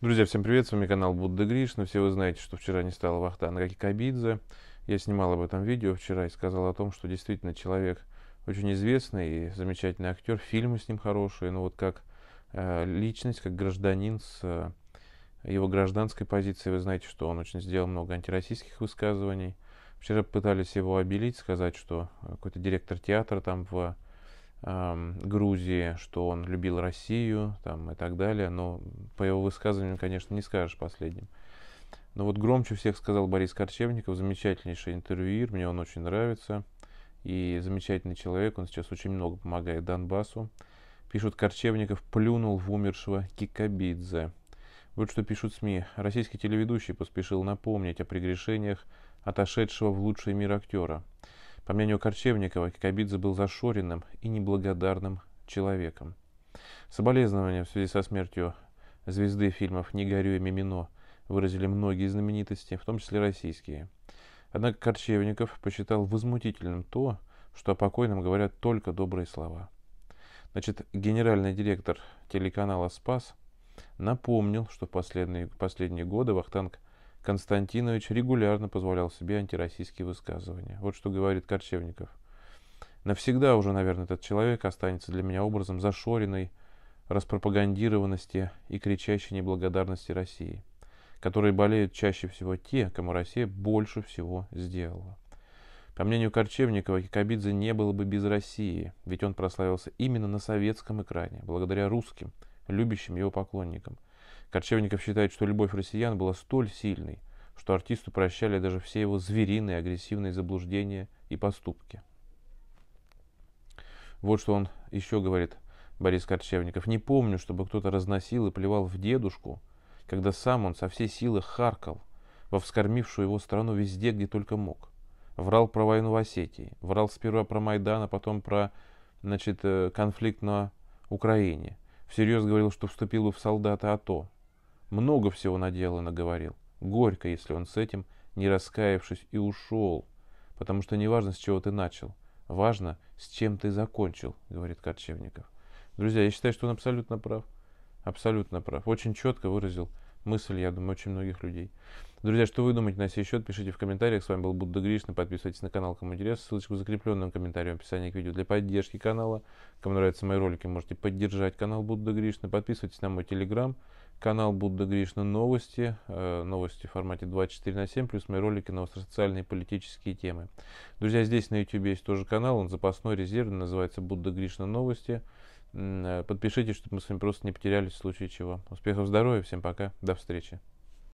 Друзья, всем привет, с вами канал Будда но ну, Все вы знаете, что вчера не стало Вахтанга Кикабидзе. Я снимал об этом видео вчера и сказал о том, что действительно человек очень известный и замечательный актер, фильмы с ним хорошие, но ну, вот как э, личность, как гражданин с э, его гражданской позиции, вы знаете, что он очень сделал много антироссийских высказываний. Вчера пытались его обелить, сказать, что э, какой-то директор театра там в Грузии, что он любил Россию там, и так далее. Но по его высказываниям, конечно, не скажешь последним. Но вот громче всех сказал Борис Корчевников, замечательнейший интервьюир, мне он очень нравится. И замечательный человек, он сейчас очень много помогает Донбассу. Пишут, Корчевников плюнул в умершего Кикабидзе. Вот что пишут СМИ. Российский телеведущий поспешил напомнить о прегрешениях отошедшего в лучший мир актера. По мнению Корчевникова, Кикабидзе был зашоренным и неблагодарным человеком. Соболезнования в связи со смертью звезды фильмов «Не горю» и «Мимино» выразили многие знаменитости, в том числе российские. Однако Корчевников посчитал возмутительным то, что о покойном говорят только добрые слова. Значит, генеральный директор телеканала «Спас» напомнил, что в последние, последние годы Вахтанг Константинович регулярно позволял себе антироссийские высказывания. Вот что говорит Корчевников. Навсегда уже, наверное, этот человек останется для меня образом зашоренной, распропагандированности и кричащей неблагодарности России, которой болеют чаще всего те, кому Россия больше всего сделала. По мнению Корчевникова, Якобидзе не было бы без России, ведь он прославился именно на советском экране, благодаря русским, любящим его поклонникам – Корчевников считает, что любовь россиян была столь сильной, что артисту прощали даже все его звериные агрессивные заблуждения и поступки. Вот что он еще говорит, Борис Корчевников. «Не помню, чтобы кто-то разносил и плевал в дедушку, когда сам он со всей силы харкал во вскормившую его страну везде, где только мог. Врал про войну в Осетии, врал сперва про Майдан, а потом про значит, э, конфликт на Украине. Всерьез говорил, что вступил в солдаты АТО, много всего наделал и наговорил. Горько, если он с этим, не раскаявшись, и ушел. Потому что не важно, с чего ты начал. Важно, с чем ты закончил, говорит Корчевников. Друзья, я считаю, что он абсолютно прав. Абсолютно прав. Очень четко выразил мысль, я думаю, очень многих людей. Друзья, что вы думаете на сей счет, пишите в комментариях. С вами был Будда Гришна. Подписывайтесь на канал, кому интересно. Ссылочку в закрепленном комментарии в описании к видео для поддержки канала. Кому нравятся мои ролики, можете поддержать канал Будда Гришна. Подписывайтесь на мой телеграм. Канал Будда Гришна Новости, э, новости в формате 24 на 7, плюс мои ролики на социальные и политические темы. Друзья, здесь на YouTube есть тоже канал, он запасной, резервный, называется Будда Гришна Новости. Э, подпишитесь, чтобы мы с вами просто не потерялись в случае чего. Успехов, здоровья, всем пока, до встречи.